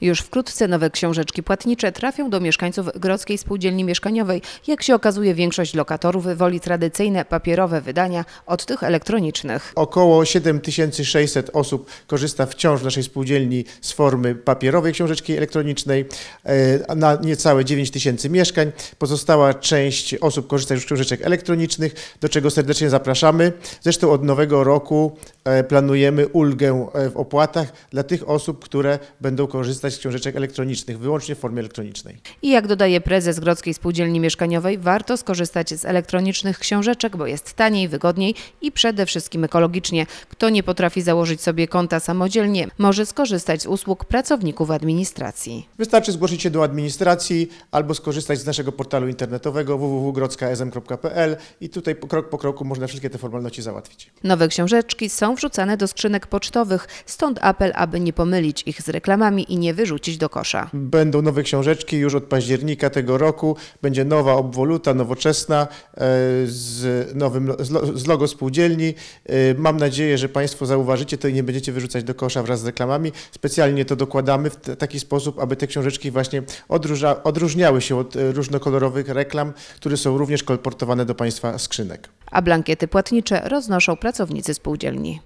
Już wkrótce nowe książeczki płatnicze trafią do mieszkańców Grodzkiej Spółdzielni Mieszkaniowej. Jak się okazuje, większość lokatorów woli tradycyjne papierowe wydania od tych elektronicznych. Około 7600 osób korzysta wciąż w naszej spółdzielni z formy papierowej książeczki elektronicznej e, na niecałe 9000 mieszkań. Pozostała część osób korzysta już z książeczek elektronicznych, do czego serdecznie zapraszamy. Zresztą od nowego roku E, planujemy ulgę e, w opłatach dla tych osób, które będą korzystać z książeczek elektronicznych, wyłącznie w formie elektronicznej. I jak dodaje prezes Grodzkiej Spółdzielni Mieszkaniowej, warto skorzystać z elektronicznych książeczek, bo jest taniej, wygodniej i przede wszystkim ekologicznie. Kto nie potrafi założyć sobie konta samodzielnie, może skorzystać z usług pracowników administracji. Wystarczy zgłosić się do administracji albo skorzystać z naszego portalu internetowego www.grodzka.sm.pl i tutaj krok po kroku można wszystkie te formalności załatwić. Nowe książeczki są wrzucane do skrzynek pocztowych, stąd apel, aby nie pomylić ich z reklamami i nie wyrzucić do kosza. Będą nowe książeczki już od października tego roku, będzie nowa obwoluta, nowoczesna e, z, nowym, z logo spółdzielni. E, mam nadzieję, że Państwo zauważycie to i nie będziecie wyrzucać do kosza wraz z reklamami. Specjalnie to dokładamy w taki sposób, aby te książeczki właśnie odróżniały się od e, różnokolorowych reklam, które są również kolportowane do Państwa skrzynek a blankiety płatnicze roznoszą pracownicy spółdzielni.